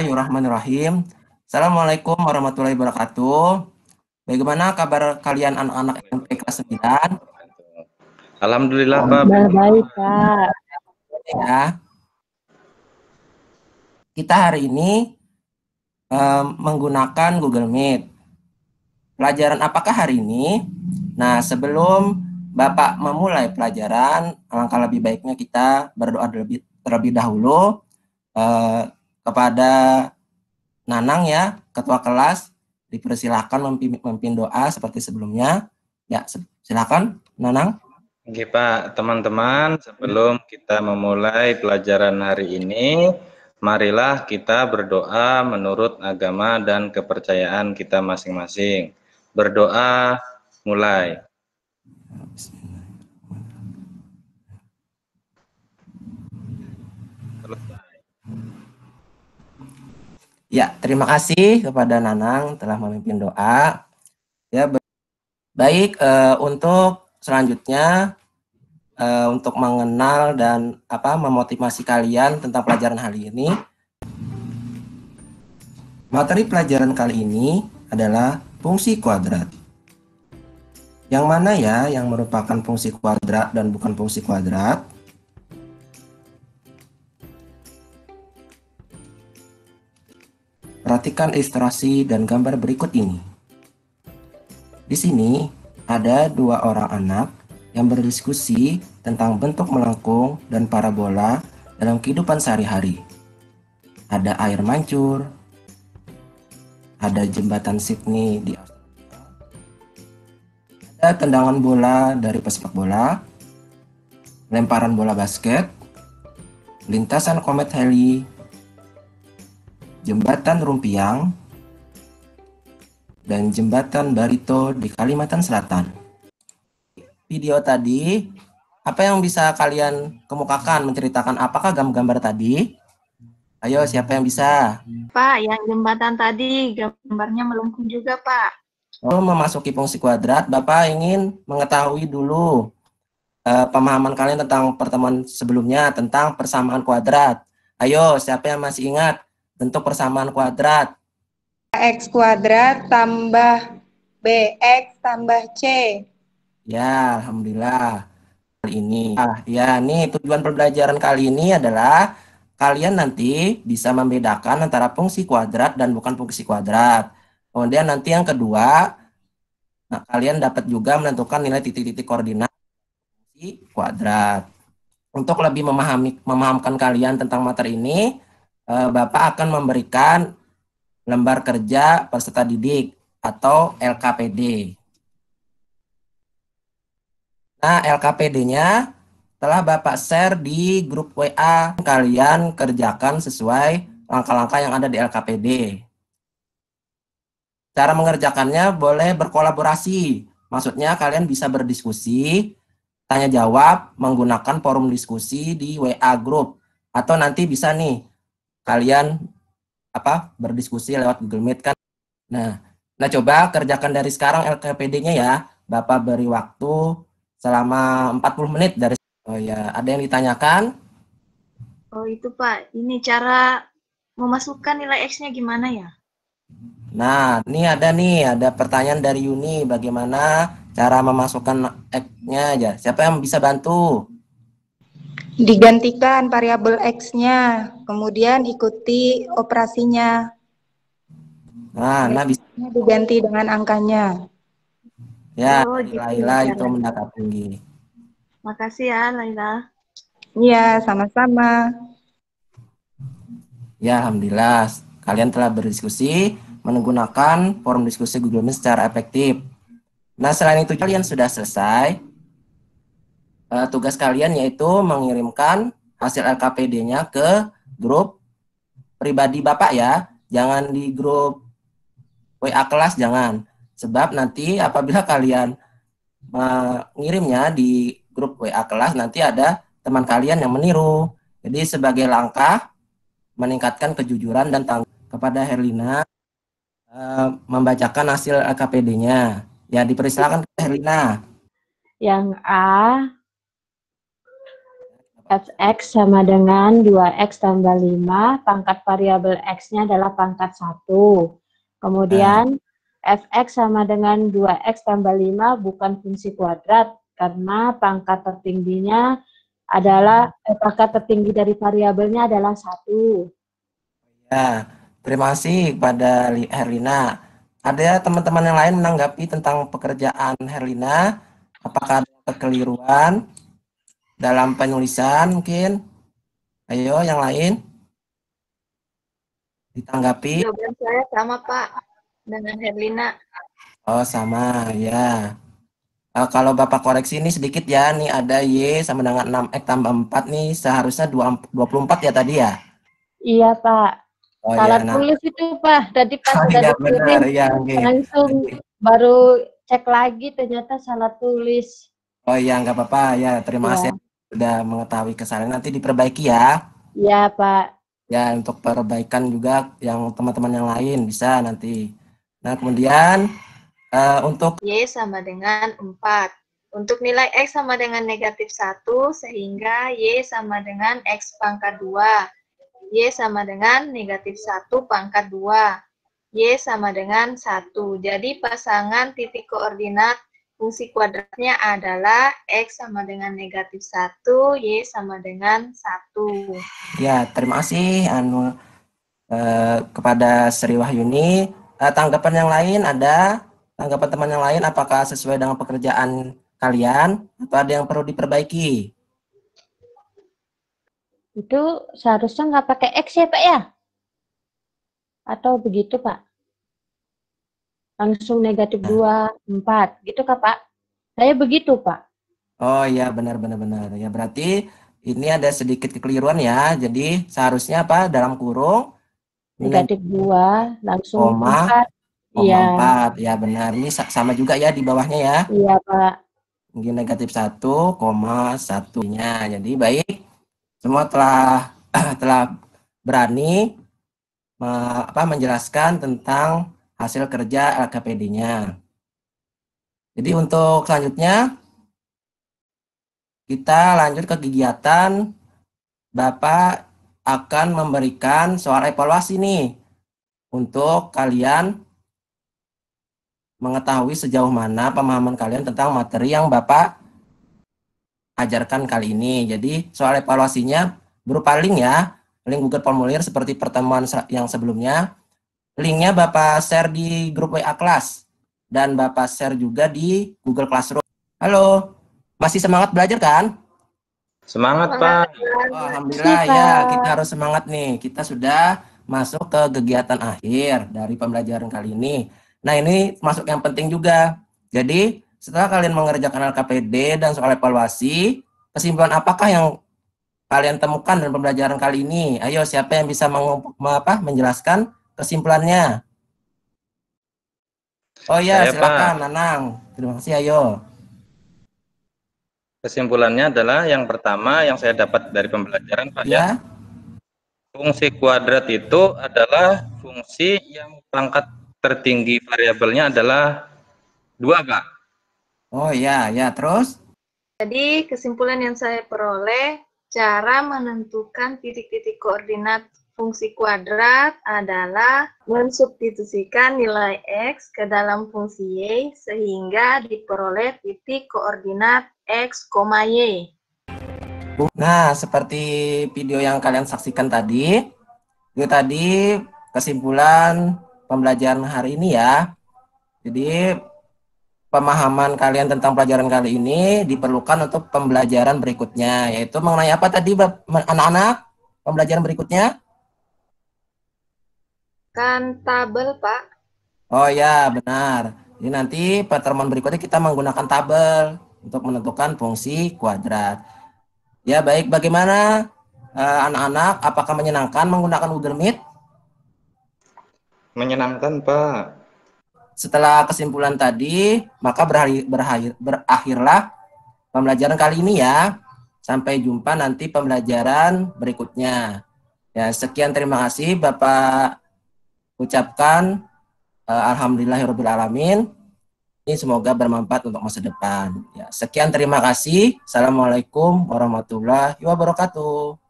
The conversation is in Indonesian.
Bismillahirrahmanirrahim. Assalamualaikum warahmatullahi wabarakatuh. Bagaimana kabar kalian anak-anak SMP kelas 9? Alhamdulillah, Pak. Baik, Pak. Ya. Kita hari ini um, menggunakan Google Meet. Pelajaran apakah hari ini? Nah, sebelum Bapak memulai pelajaran, alangkah lebih baiknya kita berdoa terlebih, terlebih dahulu. Uh, kepada Nanang ya, ketua kelas, dipersilakan memimpin, doa seperti sebelumnya. Ya, silakan Nanang. Oke Pak, teman-teman, sebelum kita memulai pelajaran hari ini, marilah kita berdoa menurut agama dan kepercayaan kita masing-masing. Berdoa mulai. Bismillahirrahmanirrahim. Ya, terima kasih kepada Nanang telah memimpin doa. Ya, baik eh, untuk selanjutnya eh, untuk mengenal dan apa memotivasi kalian tentang pelajaran hari ini. Materi pelajaran kali ini adalah fungsi kuadrat. Yang mana ya yang merupakan fungsi kuadrat dan bukan fungsi kuadrat? Perhatikan ilustrasi dan gambar berikut ini. Di sini ada dua orang anak yang berdiskusi tentang bentuk melengkung dan parabola dalam kehidupan sehari-hari. Ada air mancur, ada jembatan Sydney di Australia, ada tendangan bola dari pesepak bola, lemparan bola basket, lintasan komet heli, Jembatan Rumpiang, dan Jembatan Barito di Kalimantan Selatan. Video tadi, apa yang bisa kalian kemukakan, menceritakan apakah gambar-gambar tadi? Ayo, siapa yang bisa? Pak, yang jembatan tadi gambarnya melengkung juga, Pak. Oh, memasuki fungsi kuadrat, Bapak ingin mengetahui dulu uh, pemahaman kalian tentang pertemuan sebelumnya tentang persamaan kuadrat. Ayo, siapa yang masih ingat bentuk persamaan kuadrat. X kuadrat tambah BX tambah C. Ya, Alhamdulillah. Kali ini. Ah, ya, nih tujuan pembelajaran kali ini adalah kalian nanti bisa membedakan antara fungsi kuadrat dan bukan fungsi kuadrat. Kemudian nanti yang kedua, nah, kalian dapat juga menentukan nilai titik-titik koordinat fungsi kuadrat. Untuk lebih memahami, memahamkan kalian tentang materi ini, Eh, Bapak akan memberikan lembar kerja peserta didik atau LKPD. Nah, LKPD-nya telah Bapak share di grup WA. Kalian kerjakan sesuai langkah-langkah yang ada di LKPD. Cara mengerjakannya boleh berkolaborasi. Maksudnya kalian bisa berdiskusi, tanya jawab menggunakan forum diskusi di WA grup atau nanti bisa nih kalian apa berdiskusi lewat Google Meet kan. Nah, nah coba kerjakan dari sekarang LKPD-nya ya. Bapak beri waktu selama 40 menit dari Oh ya, ada yang ditanyakan? Oh, itu Pak, ini cara memasukkan nilai X-nya gimana ya? Nah, ini ada nih, ada pertanyaan dari Yuni, bagaimana cara memasukkan X-nya aja. Siapa yang bisa bantu? Digantikan variabel X-nya, kemudian ikuti operasinya. Nah, nah bisa. Diganti dengan angkanya. Ya, oh, gitu Laila ya. itu mendata tinggi. Makasih ya, Laila. Iya, sama-sama. Ya, Alhamdulillah. Kalian telah berdiskusi menggunakan forum diskusi Google Meet secara efektif. Nah, selain itu kalian sudah selesai uh, tugas kalian yaitu mengirimkan hasil LKPD-nya ke grup pribadi Bapak ya. Jangan di grup WA kelas jangan. Sebab nanti apabila kalian mengirimnya eh, uh, di grup WA kelas nanti ada teman kalian yang meniru. Jadi sebagai langkah meningkatkan kejujuran dan tanggung kepada Herlina uh, membacakan hasil LKPD-nya. Ya dipersilakan Herlina. Yang A fx sama dengan 2x tambah 5, pangkat variabel x-nya adalah pangkat 1. Kemudian uh. Ah. fx sama dengan 2x tambah 5 bukan fungsi kuadrat, karena pangkat tertingginya adalah, eh, pangkat tertinggi dari variabelnya adalah 1. Ya, terima kasih kepada Herlina. Ada teman-teman yang lain menanggapi tentang pekerjaan Herlina? Apakah ada kekeliruan? dalam penulisan mungkin. Ayo yang lain. Ditanggapi. Jawaban saya sama Pak dengan Herlina. Oh sama ya. Uh, kalau Bapak koreksi ini sedikit ya, nih ada Y sama dengan 6 X eh, tambah 4 nih seharusnya 24 ya tadi ya? Iya Pak. Oh, iya, Salah ya, tulis nah. itu Pak, tadi pas oh, sudah iya, benar, ya, okay. langsung baru cek lagi ternyata salah tulis. Oh iya, nggak apa-apa ya. Terima ya. kasih sudah mengetahui kesalahan nanti diperbaiki ya. Iya, Pak. Ya, untuk perbaikan juga yang teman-teman yang lain bisa nanti. Nah, kemudian uh, untuk Y sama dengan 4. Untuk nilai X sama dengan negatif 1, sehingga Y sama dengan X pangkat 2. Y sama dengan negatif 1 pangkat 2. Y sama dengan 1. Jadi pasangan titik koordinat Fungsi kuadratnya adalah X sama dengan negatif 1, Y sama dengan 1. Ya, terima kasih Anu eh, kepada Sri Wahyuni. Eh, tanggapan yang lain ada? Tanggapan teman yang lain apakah sesuai dengan pekerjaan kalian? Atau ada yang perlu diperbaiki? Itu seharusnya nggak pakai X ya Pak ya? Atau begitu Pak? langsung negatif nah. dua empat gitu kak pak saya begitu pak oh ya benar benar benar ya berarti ini ada sedikit kekeliruan ya jadi seharusnya apa dalam kurung negatif dua langsung koma, empat iya. ya. benar ini sama juga ya di bawahnya ya iya pak mungkin negatif satu koma satunya jadi baik semua telah telah berani apa menjelaskan tentang hasil kerja LKPD-nya. Jadi untuk selanjutnya kita lanjut ke kegiatan Bapak akan memberikan soal evaluasi nih untuk kalian mengetahui sejauh mana pemahaman kalian tentang materi yang Bapak ajarkan kali ini. Jadi soal evaluasinya berupa link ya, link Google Formulir seperti pertemuan yang sebelumnya. Linknya Bapak share di grup WA kelas dan Bapak share juga di Google Classroom. Halo, masih semangat belajar kan? Semangat, semangat Pak. Oh, Alhamdulillah ya, kita harus semangat nih. Kita sudah masuk ke kegiatan akhir dari pembelajaran kali ini. Nah, ini masuk yang penting juga. Jadi, setelah kalian mengerjakan LKPD dan soal evaluasi, kesimpulan apakah yang kalian temukan dalam pembelajaran kali ini? Ayo, siapa yang bisa meng, menjelaskan? kesimpulannya? Oh iya, Saya, silakan Nanang. Terima kasih, ayo. Kesimpulannya adalah yang pertama yang saya dapat dari pembelajaran Pak ya. ya. Fungsi kuadrat itu adalah fungsi yang pangkat tertinggi variabelnya adalah dua Pak. Oh iya, ya terus? Jadi kesimpulan yang saya peroleh cara menentukan titik-titik koordinat fungsi kuadrat adalah mensubstitusikan nilai X ke dalam fungsi Y sehingga diperoleh titik koordinat X, Y. Nah, seperti video yang kalian saksikan tadi, itu tadi kesimpulan pembelajaran hari ini ya. Jadi, pemahaman kalian tentang pelajaran kali ini diperlukan untuk pembelajaran berikutnya, yaitu mengenai apa tadi anak-anak? Pembelajaran berikutnya? Kan tabel, Pak. Oh ya, benar. ini nanti pertemuan berikutnya kita menggunakan tabel untuk menentukan fungsi kuadrat. Ya, baik. Bagaimana eh, anak-anak? Uh, apakah menyenangkan menggunakan Google Meet? Menyenangkan, Pak. Setelah kesimpulan tadi, maka berakhir, berakhir, berakhirlah pembelajaran kali ini ya. Sampai jumpa nanti pembelajaran berikutnya. Ya, sekian terima kasih Bapak ucapkan uh, eh, alhamdulillahirobbilalamin. Ini semoga bermanfaat untuk masa depan. Ya, sekian terima kasih. Assalamualaikum warahmatullahi wabarakatuh.